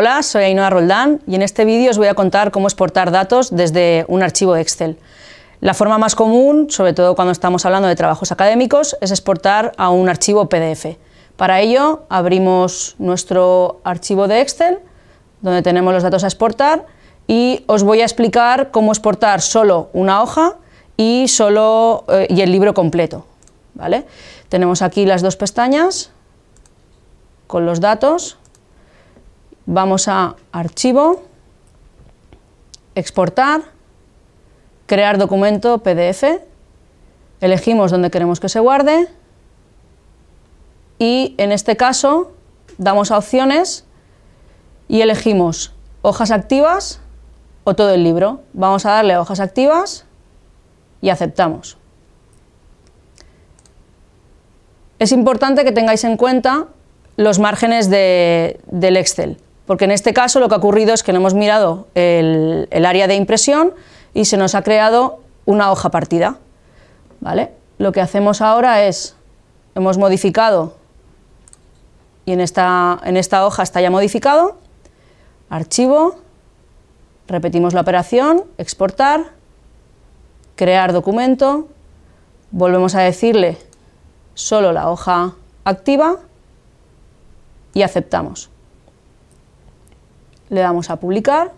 Hola, soy Ainhoa Roldán y en este vídeo os voy a contar cómo exportar datos desde un archivo Excel. La forma más común, sobre todo cuando estamos hablando de trabajos académicos, es exportar a un archivo PDF. Para ello abrimos nuestro archivo de Excel, donde tenemos los datos a exportar, y os voy a explicar cómo exportar solo una hoja y, solo, eh, y el libro completo. ¿vale? Tenemos aquí las dos pestañas con los datos Vamos a Archivo, Exportar, Crear documento PDF, elegimos dónde queremos que se guarde y en este caso damos a opciones y elegimos hojas activas o todo el libro. Vamos a darle hojas activas y aceptamos. Es importante que tengáis en cuenta los márgenes del Excel. Porque en este caso lo que ha ocurrido es que no hemos mirado el, área de impresión y se nos ha creado una hoja partida. ¿vale? Lo que hacemos ahora es, hemos modificado, y en esta, en esta hoja está ya modificado, archivo, repetimos la operación, exportar, crear documento, volvemos a decirle solo la hoja activa y aceptamos. Le damos a publicar.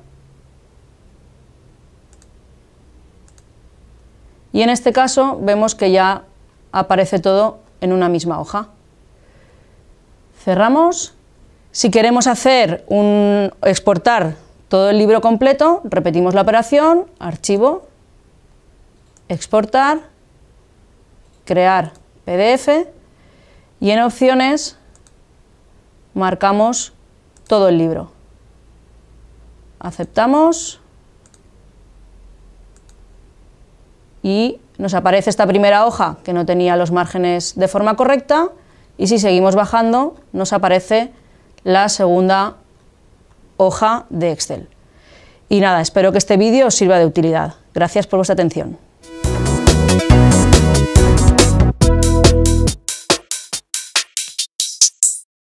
Y en este caso vemos que ya aparece todo en una misma hoja. Cerramos. Si queremos hacer un exportar todo el libro completo, repetimos la operación, archivo, exportar, crear PDF y en opciones marcamos todo el libro aceptamos y nos aparece esta primera hoja que no tenía los márgenes de forma correcta y si seguimos bajando nos aparece la segunda hoja de Excel. Y nada, espero que este vídeo os sirva de utilidad. Gracias por vuestra atención.